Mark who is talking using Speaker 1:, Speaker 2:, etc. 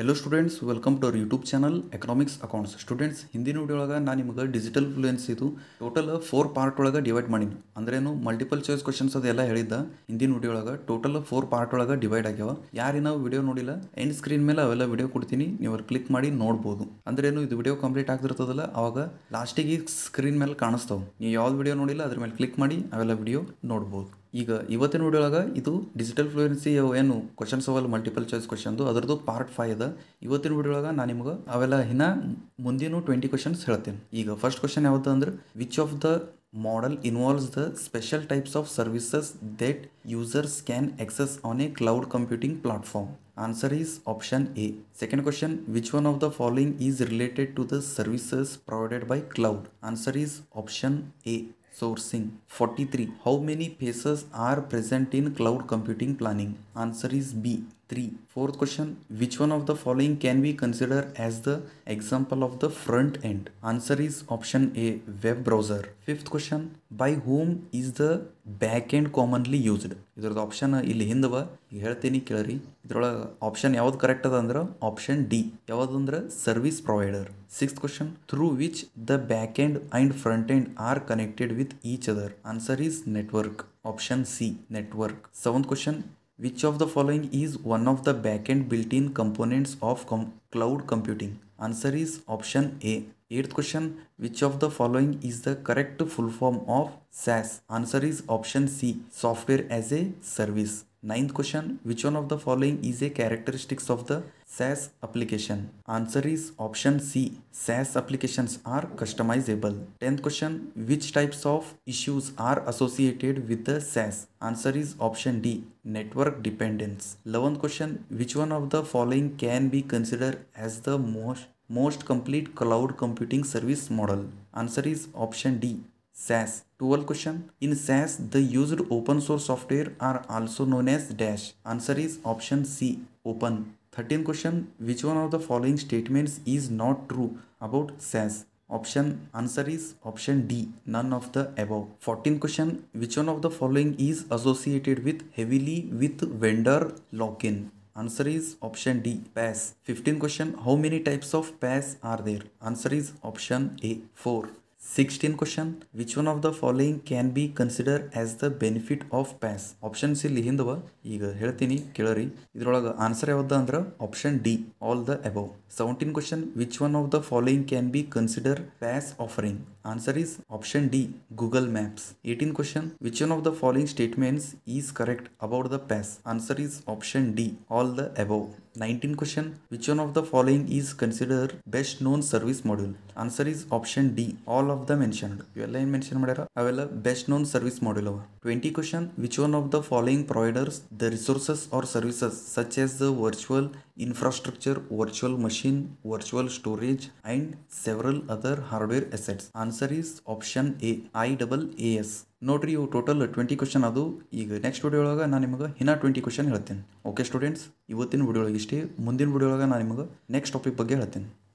Speaker 1: Hello students welcome to our YouTube channel economics accounts students ಹಿಂದಿನ video ನಾನು ನಿಮಗೆ digital fluence ಇದು total four part ಒಳಗೆ divide ಮಾಡೀನಿ ಅಂದ್ರೇನು ಮಲ್ಟಿಪಲ್ ಚಾಯ್ಸ್ ಕ್ವಶನ್ಸ್ ಅದೆಲ್ಲ ಹೇಳಿದ್ದ ಹಿಂದಿನ ವಿಡಿಯೋ ಟೋಟಲ್ ಫೋರ್ ಪಾರ್ಟ್ ಒಳಗೆ ಡಿವೈಡ್ ಆಗ್ಯಾವ ಯಾರು ವಿಡಿಯೋ ನೋಡಿಲ್ಲ ಎಂಡ್ ಸ್ಕ್ರೀನ್ ಮೇಲೆ ಅವೆಲ್ಲ ವಿಡಿಯೋ ಕೊಡ್ತೀನಿ ನೀವು ಕ್ಲಿಕ್ ಮಾಡಿ ನೋಡ್ಬೋದು ಅಂದ್ರೇನು ಇದು ವಿಡಿಯೋ ಕಂಪ್ಲೀಟ್ ಆಗ್ತಿರ್ತದಲ್ಲ ಅವಾಗ ಲಾಸ್ಟಿಗೆ ಸ್ಕ್ರೀನ್ ಮೇಲೆ ಕಾಣಿಸ್ತಾವೆ ನೀವು ಯಾವ್ದು ವಿಡಿಯೋ ನೋಡಿಲ್ಲ ಅದ್ರ ಮೇಲೆ ಕ್ಲಿಕ್ ಮಾಡಿ ಅವೆಲ್ಲ ವಿಡಿಯೋ ನೋಡ್ಬೋದು ಈಗ ಇವತ್ತಿನ ವಿಡಿಯೋಳಗೆ ಇದು ಡಿಜಿಟಲ್ ಫ್ಲೂಯೆನ್ಸಿ ಏನು ಕ್ವಶನ್ ಅವಲ್ಲ ಮಲ್ಟಿಪಲ್ ಚಾಯ್ಸ್ ಕ್ವಶನ್ದು ಅದರದು ಪಾರ್ಟ್ ಫೈವ್ ಅದ ಇವತ್ತಿನ ವಿಡಿಯೋಳಗೆ ನಾನು ನಿಮ್ಗೆ ಅವೆಲ್ಲ ಇನ್ನ ಮುಂದಿನ ಟ್ವೆಂಟಿ ಕ್ವಶನ್ಸ್ ಹೇಳ್ತೀನಿ ಈಗ ಫಸ್ಟ್ ಕ್ವಶನ್ ಯಾವ್ದು ಅಂದ್ರೆ which of the model involves the special types of services that users can access on a cloud computing platform answer is option A second question which one of the following is related to the services provided by cloud answer is option A sourcing 43 how many phases are present in cloud computing planning answer is b 3. Fourth question. Which one of the following can we consider as the example of the front end? Answer is option A. Web browser. Fifth question. By whom is the back end commonly used? This is option A. This is the option A. This is the option A. correct option D. service provider. Sixth question. Through which the back end and front end are connected with each other? Answer is network. Option C. Network. Seventh question. Which of the following is one of the backend built-in components of com cloud computing? Answer is option A. Eighth question, which of the following is the correct full form of SaaS? Answer is option C, software as a service. Ninth question, which one of the following is a characteristics of the SaaS application? Answer is option C, SaaS applications are customizable. Tenth question, which types of issues are associated with the SaaS? Answer is option D, network dependence. Eleventh question, which one of the following can be considered as the most most complete cloud computing service model? Answer is option D. SAS. 12 question. In SAS, the used open source software are also known as dash. Answer is option C. Open. 13 question. Which one of the following statements is not true about SAS? Option answer is option D. None of the above. 14 question. Which one of the following is associated with heavily with vendor lock-in? Answer is option D, PASS. 15 question, how many types of PASS are there? Answer is option A, 4. 16 question which one of the following can be considered as the benefit of pass options ಇಲ್ಲಿ ಹಿಂದವ ಈಗ ಹೇಳ್ತೀನಿ ಕೇಳರಿ ಇದರೊಳಗೆ answer ಯಾವುದು ಅಂದ್ರೆ option D all the above 17 question which one of the following can be considered pass offering answer is option d google maps 18 question which one of the following statements is correct about the pass answer is option d all the above 19 question which one of the following is considered best known service model? answer is option d all of the mentioned ULIN mentioned madara Available best known service module 20 question which one of the following providers the resources or services such as the virtual infrastructure, virtual machine, virtual storage and several other hardware assets. Answer is option A, IAAS. ನೋಡ್ರಿ ಇವು total twenty question ಅದು ಈಗ next video ಒಳಗೆ ನಾನು ನಿಮಗೆ ಇನ್ನೂ twenty question ಹೇಳ್ತೀನಿ okay students ಇವತ್ತಿನ ವಿಡಿಯೋ ಒಳಗೆ ಇಷ್ಟೇ ಮುಂದಿನ ವಿಡಿಯೋ ಒಳಗೆ ನಾನು ನಿಮಗೆ ನೆಕ್ಸ್ಟ್ ಟಾಪಿಕ್ ಬಗ್ಗೆ ಹೇಳ್ತೀನಿ